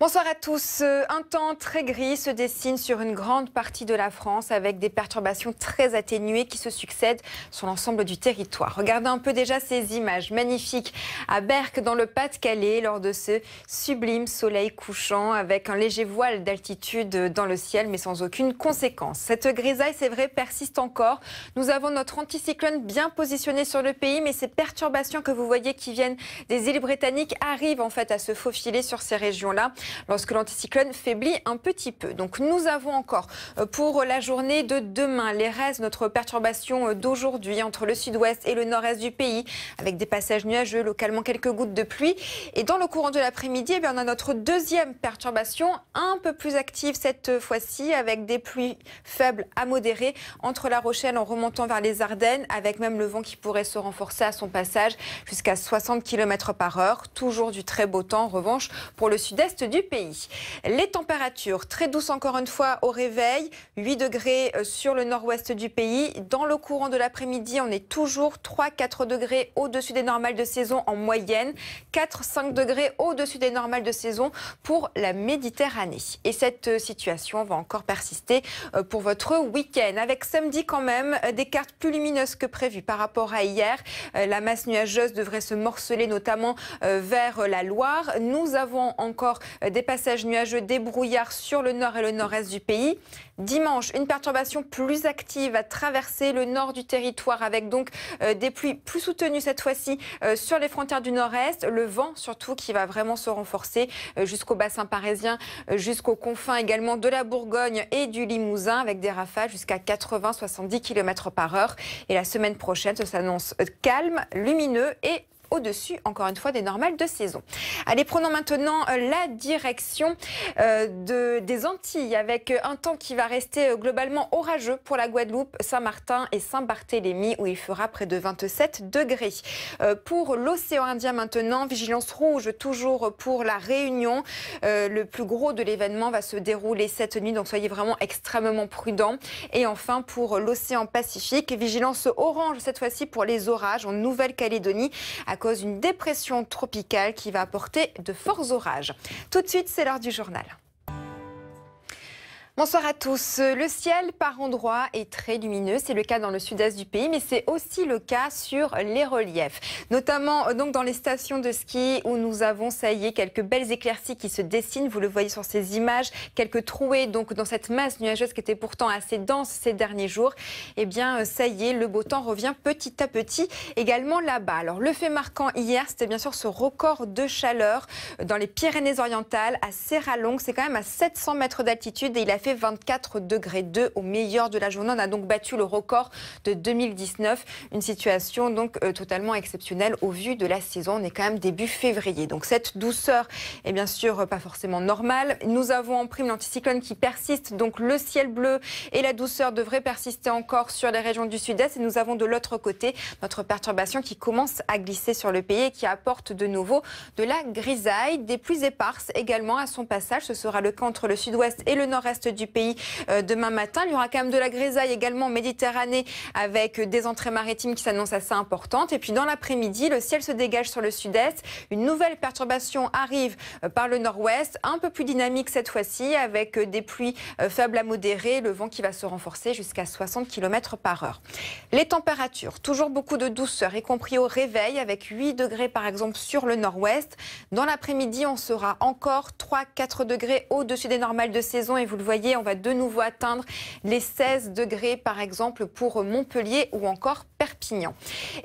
Bonsoir à tous. Euh, un temps très gris se dessine sur une grande partie de la France avec des perturbations très atténuées qui se succèdent sur l'ensemble du territoire. Regardez un peu déjà ces images magnifiques à Berck dans le Pas-de-Calais lors de ce sublime soleil couchant avec un léger voile d'altitude dans le ciel mais sans aucune conséquence. Cette grisaille, c'est vrai, persiste encore. Nous avons notre anticyclone bien positionné sur le pays mais ces perturbations que vous voyez qui viennent des îles britanniques arrivent en fait à se faufiler sur ces régions-là lorsque l'anticyclone faiblit un petit peu. Donc nous avons encore euh, pour la journée de demain les restes notre perturbation euh, d'aujourd'hui entre le sud-ouest et le nord-est du pays avec des passages nuageux, localement quelques gouttes de pluie. Et dans le courant de l'après-midi, eh on a notre deuxième perturbation un peu plus active cette euh, fois-ci avec des pluies faibles à modérées entre La Rochelle en remontant vers les Ardennes avec même le vent qui pourrait se renforcer à son passage jusqu'à 60 km par heure. Toujours du très beau temps en revanche pour le sud-est du pays. Les températures très douces encore une fois au réveil, 8 degrés euh, sur le nord-ouest du pays. Dans le courant de l'après-midi, on est toujours 3-4 degrés au-dessus des normales de saison en moyenne, 4-5 degrés au-dessus des normales de saison pour la Méditerranée. Et cette euh, situation va encore persister euh, pour votre week-end, avec samedi quand même des cartes plus lumineuses que prévues par rapport à hier. La masse nuageuse devrait se morceler notamment vers la Loire. Nous avons encore euh, des passages nuageux, des brouillards sur le nord et le nord-est du pays. Dimanche, une perturbation plus active a traverser le nord du territoire avec donc euh, des pluies plus soutenues cette fois-ci euh, sur les frontières du nord-est. Le vent surtout qui va vraiment se renforcer jusqu'au bassin parisien, jusqu'aux confins également de la Bourgogne et du Limousin avec des rafales jusqu'à 80-70 km par heure. Et la semaine prochaine, ça s'annonce calme, lumineux et au-dessus, encore une fois, des normales de saison. Allez, prenons maintenant euh, la direction euh, de, des Antilles avec euh, un temps qui va rester globalement orageux pour la Guadeloupe, Saint-Martin et Saint-Barthélemy où il fera près de 27 degrés. pour l'océan Indien maintenant, vigilance rouge toujours pour la Réunion. le plus gros de l'événement va se dérouler cette nuit, donc soyez vraiment extrêmement prudents. Et enfin, pour l'océan Pacifique, vigilance orange cette fois-ci pour les orages en Nouvelle-Calédonie à cause d'une dépression tropicale qui va apporter de forts orages. Tout de suite, c'est l'heure du journal. Bonsoir à tous. Le ciel par endroits est très lumineux. C'est le cas dans le sud-est du pays, mais c'est aussi le cas sur les reliefs, notamment euh, donc dans les stations de ski où nous avons, ça y est, quelques belles éclaircies qui se dessinent. Vous le voyez sur ces images, quelques trouées donc dans cette masse nuageuse qui était pourtant assez dense ces derniers jours. Eh bien, euh, ça y est, le beau temps revient petit à petit également là-bas. Alors, le fait marquant hier, c'était bien sûr ce record de chaleur dans les Pyrénées-Orientales à Serralong. C'est quand même à 700 mètres d'altitude et il a fait 24 degrés 2 au meilleur de la journée. On a donc battu le record de 2019. Une situation donc euh, totalement exceptionnelle au vu de la saison. On est quand même début février. Donc cette douceur est bien sûr pas forcément normale. Nous avons en prime l'anticyclone qui persiste. Donc le ciel bleu et la douceur devraient persister encore sur les régions du sud-est. Et nous avons de l'autre côté notre perturbation qui commence à glisser sur le pays et qui apporte de nouveau de la grisaille, des pluies éparses également à son passage. Ce sera le cas entre le sud-ouest et le nord-est du pays euh, demain matin. Il y aura quand même de la grisaille également en Méditerranée avec des entrées maritimes qui s'annoncent assez importantes. Et puis dans l'après-midi, le ciel se dégage sur le sud-est. Une nouvelle perturbation arrive euh, par le nord-ouest, un peu plus dynamique cette fois-ci avec euh, des pluies faibles à modérées, le vent qui va se renforcer jusqu'à 60 km par heure. Les températures, toujours beaucoup de douceur, y compris au réveil avec 8 degrés par exemple sur le nord-ouest. Dans l'après-midi, on sera encore 3-4 degrés au-dessus des normales de saison et vous le voyez on va de nouveau atteindre les 16 degrés par exemple pour Montpellier ou encore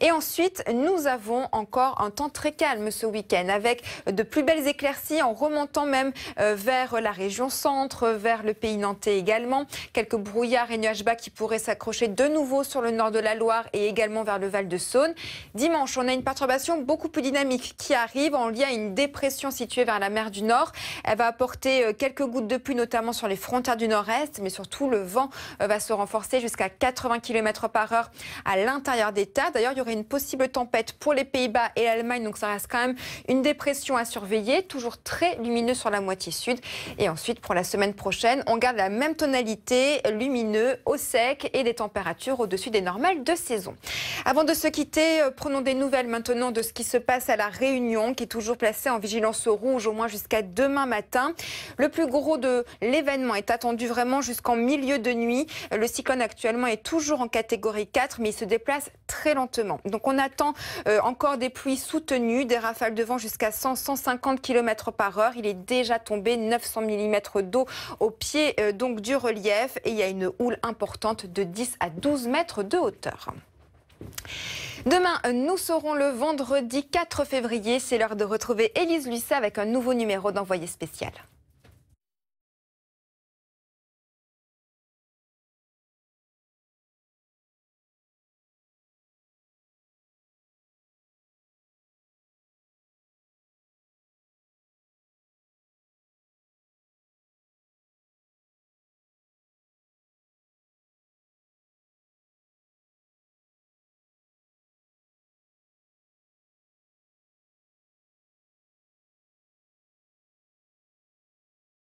et ensuite, nous avons encore un temps très calme ce week-end avec de plus belles éclaircies en remontant même euh, vers la région centre, vers le pays nantais également. Quelques brouillards et nuages bas qui pourraient s'accrocher de nouveau sur le nord de la Loire et également vers le Val-de-Saône. Dimanche, on a une perturbation beaucoup plus dynamique qui arrive en lien à une dépression située vers la mer du Nord. Elle va apporter euh, quelques gouttes de pluie, notamment sur les frontières du Nord-Est, mais surtout le vent euh, va se renforcer jusqu'à 80 km par heure à l'intérieur d'État. D'ailleurs, il y aurait une possible tempête pour les Pays-Bas et l'Allemagne, donc ça reste quand même une dépression à surveiller, toujours très lumineux sur la moitié sud. Et ensuite, pour la semaine prochaine, on garde la même tonalité, lumineux, au sec et des températures au-dessus des normales de saison. Avant de se quitter, euh, prenons des nouvelles maintenant de ce qui se passe à la Réunion, qui est toujours placée en vigilance rouge au moins jusqu'à demain matin. Le plus gros de l'événement est attendu vraiment jusqu'en milieu de nuit. Le cyclone actuellement est toujours en catégorie 4, mais il se déplace très lentement. Donc on attend euh, encore des pluies soutenues, des rafales de vent jusqu'à 100-150 km par heure. Il est déjà tombé 900 mm d'eau au pied euh, donc du relief et il y a une houle importante de 10 à 12 mètres de hauteur. Demain, nous serons le vendredi 4 février. C'est l'heure de retrouver Élise Lucet avec un nouveau numéro d'envoyé spécial.